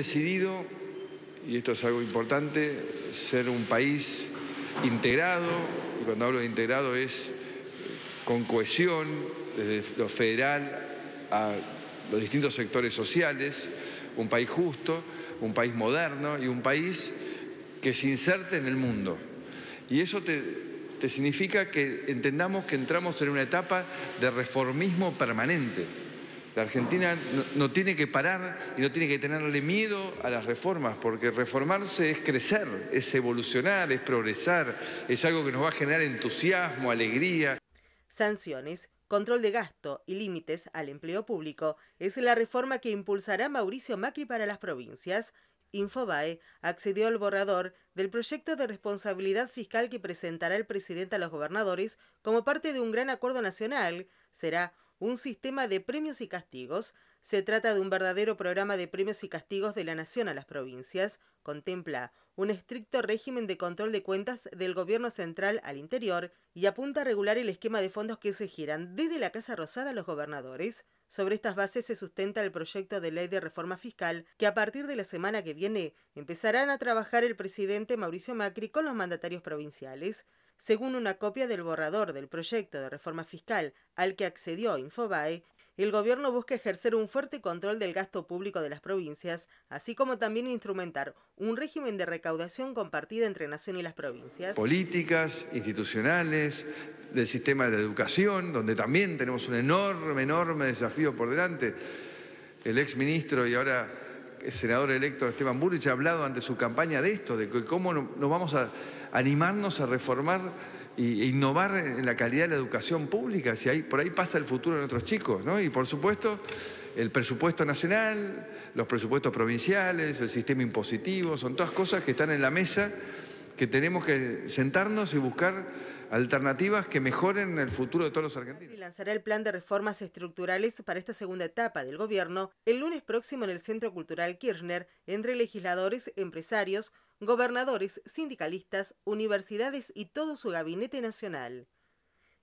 decidido, y esto es algo importante, ser un país integrado, y cuando hablo de integrado es con cohesión, desde lo federal a los distintos sectores sociales, un país justo, un país moderno y un país que se inserte en el mundo. Y eso te, te significa que entendamos que entramos en una etapa de reformismo permanente. La Argentina no, tiene que parar y no tiene que tenerle miedo a las reformas, porque reformarse es crecer, es evolucionar, es progresar, es algo que nos va a generar entusiasmo, alegría. Sanciones, control de gasto y límites al empleo público es la reforma que impulsará Mauricio Macri para las provincias. Infobae accedió al borrador del proyecto de responsabilidad fiscal que presentará el presidente a los gobernadores como parte de un gran acuerdo nacional. Será un sistema de premios y castigos. Se trata de un verdadero programa de premios y castigos de la Nación a las provincias. Contempla un estricto régimen de control de cuentas del gobierno central al interior y apunta a regular el esquema de fondos que se giran desde la Casa Rosada a los gobernadores. Sobre estas bases se sustenta el proyecto de ley de reforma fiscal que a partir de la semana que viene empezarán a trabajar el presidente Mauricio Macri con los mandatarios provinciales. Según una copia del borrador del proyecto de reforma fiscal al que accedió Infobae, el gobierno busca ejercer un fuerte control del gasto público de las provincias, así como también instrumentar un régimen de recaudación compartida entre nación y las provincias. Políticas institucionales, del sistema de la educación, donde también tenemos un enorme, enorme desafío por delante. El exministro y ahora senador electo Esteban Burrich ha hablado ante su campaña de esto, de cómo nos vamos a animarnos a reformar e innovar en la calidad de la educación pública, si por ahí pasa el futuro de nuestros chicos, ¿no? Y por supuesto, el presupuesto nacional, los presupuestos provinciales, el sistema impositivo, son todas cosas que están en la mesa que tenemos que sentarnos y buscar alternativas que mejoren el futuro de todos los argentinos. Y lanzará el plan de reformas estructurales para esta segunda etapa del gobierno el lunes próximo en el Centro Cultural Kirchner, entre legisladores, empresarios, gobernadores, sindicalistas, universidades y todo su gabinete nacional.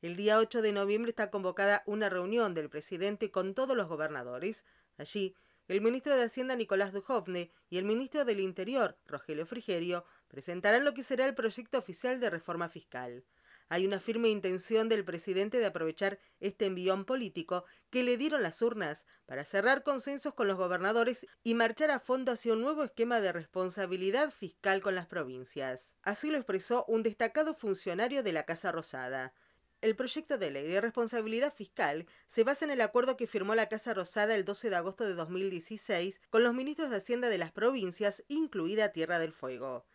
El día 8 de noviembre está convocada una reunión del presidente con todos los gobernadores. Allí, el ministro de Hacienda Nicolás Dujovne y el ministro del Interior, Rogelio Frigerio, presentarán lo que será el proyecto oficial de reforma fiscal. Hay una firme intención del presidente de aprovechar este envión político que le dieron las urnas para cerrar consensos con los gobernadores y marchar a fondo hacia un nuevo esquema de responsabilidad fiscal con las provincias. Así lo expresó un destacado funcionario de la Casa Rosada. El proyecto de ley de responsabilidad fiscal se basa en el acuerdo que firmó la Casa Rosada el 12 de agosto de 2016 con los ministros de Hacienda de las provincias, incluida Tierra del Fuego.